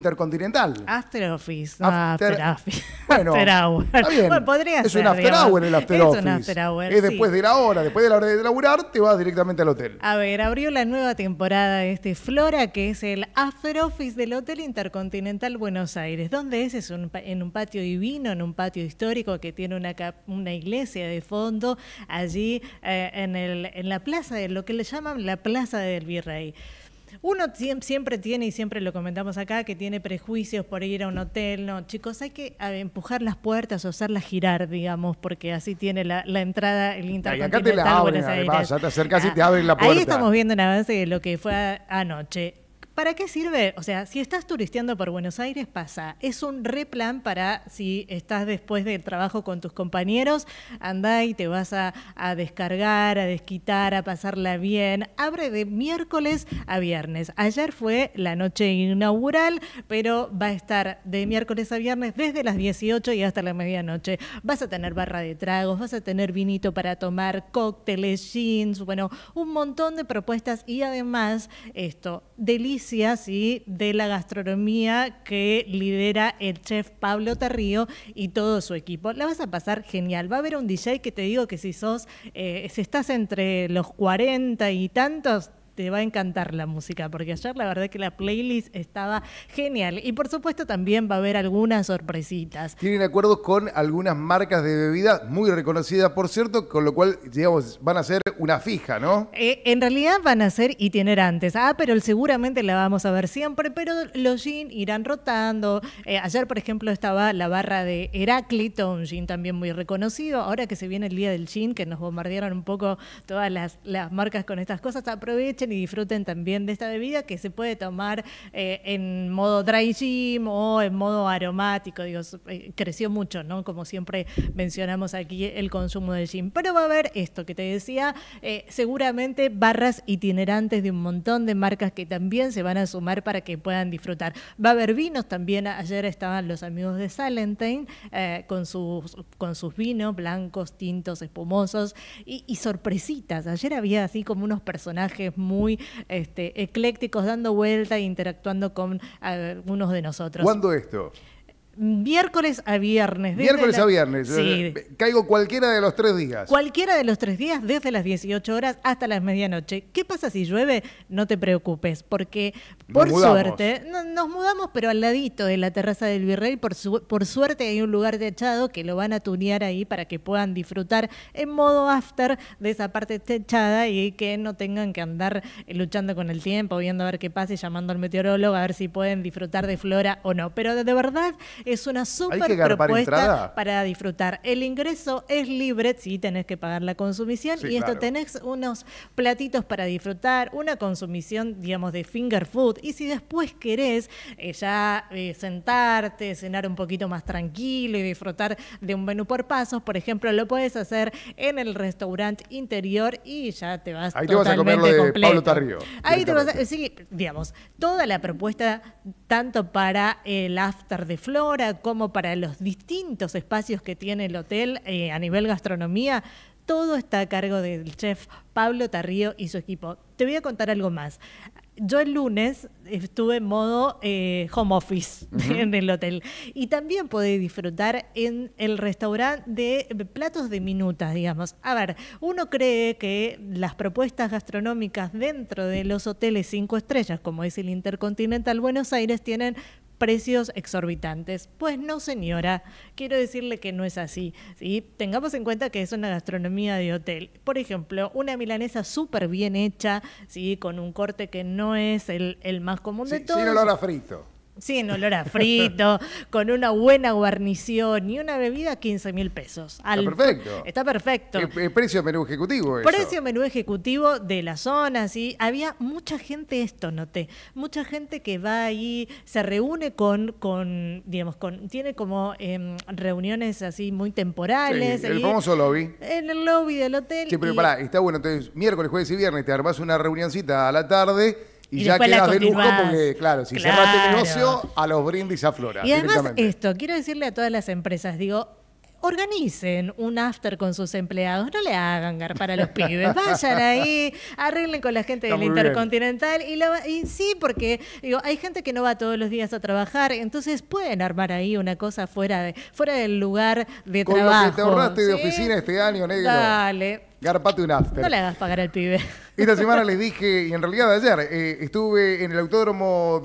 Intercontinental. After Office. No, after, Bueno, es un after hour el After es Office. Es un after después de la hora, después de la hora de laburar, te vas directamente al hotel. A ver, abrió la nueva temporada de este Flora, que es el After Office del Hotel Intercontinental Buenos Aires. ¿Dónde es? Es un, en un patio divino, en un patio histórico que tiene una, una iglesia de fondo, allí eh, en, el, en la plaza, de lo que le llaman la Plaza del Virrey. Uno siempre tiene, y siempre lo comentamos acá, que tiene prejuicios por ir a un hotel. No, chicos, hay que empujar las puertas o hacerlas girar, digamos, porque así tiene la, entrada, el intercontinental. acá te la abren, te y ah, te abren la puerta. Ahí estamos viendo un avance de lo que fue anoche. ¿Para qué sirve? O sea, si estás turisteando por Buenos Aires, pasa. Es un replan para si estás después del trabajo con tus compañeros, anda y te vas a, descargar, a desquitar, a pasarla bien. Abre de miércoles a viernes. Ayer fue la noche inaugural, pero va a estar de miércoles a viernes desde las 18 y hasta la medianoche. Vas a tener barra de tragos, vas a tener vinito para tomar, cócteles, jeans, bueno, un montón de propuestas y además esto, delicioso y de la gastronomía que lidera el chef Pablo Terrío y todo su equipo. La vas a pasar genial. Va a haber un DJ que te digo que si sos, eh, si estás entre los 40 y tantos, te va a encantar la música, porque ayer la verdad que la playlist estaba genial. Y por supuesto también va a haber algunas sorpresitas. Tienen acuerdos con algunas marcas de bebida muy reconocidas, por cierto, con lo cual, digamos, van a ser una fija, ¿no? Eh, en realidad van a ser itinerantes. Ah, pero seguramente la vamos a ver siempre, pero los jeans irán rotando. Eh, ayer, por ejemplo, estaba la barra de Heráclito, un jean también muy reconocido. Ahora que se viene el día del jean que nos bombardearon un poco todas las, las marcas con estas cosas, aprovechen y disfruten también de esta bebida que se puede tomar eh, en modo dry gym o en modo aromático. Digo, eh, creció mucho, ¿no? Como siempre mencionamos aquí el consumo del gin. Pero va a haber esto que te decía, eh, seguramente barras itinerantes de un montón de marcas que también se van a sumar para que puedan disfrutar. Va a haber vinos también. Ayer estaban los amigos de Salentine con, sus, con sus vinos blancos, tintos, espumosos y, y sorpresitas. Ayer había así como unos personajes muy muy este, eclécticos dando vuelta e interactuando con algunos de nosotros. ¿Cuándo esto? Miércoles a viernes. Miércoles a viernes. Sí. Eh, caigo cualquiera de los tres días. Cualquiera de los tres días, desde las 18 horas hasta las medianoche. ¿Qué pasa si llueve? No te preocupes, porque por suerte nos mudamos, pero al ladito de la terraza del Virrey, por, por suerte hay un lugar techado que lo van a tunear ahí para que puedan disfrutar en modo after de esa parte techada y que no tengan que andar luchando con el tiempo, viendo a ver qué pasa y llamando al meteorólogo a ver si pueden disfrutar de flora o no. Pero de verdad es una súper propuesta para disfrutar. El ingreso es libre, sí tenés que pagar la consumición y esto tenés unos platitos para disfrutar, una consumición, digamos, de finger food y si después querés eh, ya eh, sentarte, cenar un poquito más tranquilo y disfrutar de un menú por pasos, por ejemplo, lo puedes hacer en el restaurante interior y ya te vas Ahí te vas a comer lo de Pablo Ahí te vas a, sí, digamos, toda la propuesta tanto para el after de Flora como para los distintos espacios que tiene el hotel eh, a nivel gastronomía. Todo está a cargo del chef Pablo Tarrío y su equipo. Te voy a contar algo más yo el lunes estuve en modo eh, home office en el hotel y también pude disfrutar en el restaurante de platos de minutas, digamos. A ver, uno cree que las propuestas gastronómicas dentro de los hoteles cinco estrellas, como es el Intercontinental Buenos Aires, tienen precios exorbitantes. Pues no, señora, quiero decirle que no es así. ¿sí? Tengamos en cuenta que es una gastronomía de hotel. Por ejemplo, una milanesa súper bien hecha, ¿sí? con un corte que no es el, el más común de todos. Sin olor a frito. Sí, en olor a frito, con una buena guarnición y una bebida, 15 mil pesos. Al, está perfecto. Está perfecto. El, eh, eh, precio menú ejecutivo. Eso. Precio menú ejecutivo de la zona, sí. Había mucha gente, esto noté, mucha gente que va ahí, se reúne con, con digamos, con, tiene como em, reuniones así muy temporales. Sí, el famoso lobby. En el lobby del hotel. Sí, pero está bueno, entonces miércoles, jueves y viernes te armas una reunioncita a la tarde y, ya queda lujo porque, claro, si se cerraste el negocio, a los brindis aflora. Y además, esto, quiero decirle a todas las empresas, digo, organicen un after con sus empleados, no le hagan garpar a los pibes, vayan ahí, arreglen con la gente del Intercontinental y, y, sí, porque digo, hay gente que no va todos los días a trabajar, entonces pueden armar ahí una cosa fuera de fuera del lugar de trabajo. Lo que te ahorraste de oficina este año, negro. Dale. Garpate un after. No le hagas pagar al pibe. Esta semana les dije, y en realidad ayer, eh, estuve en el autódromo.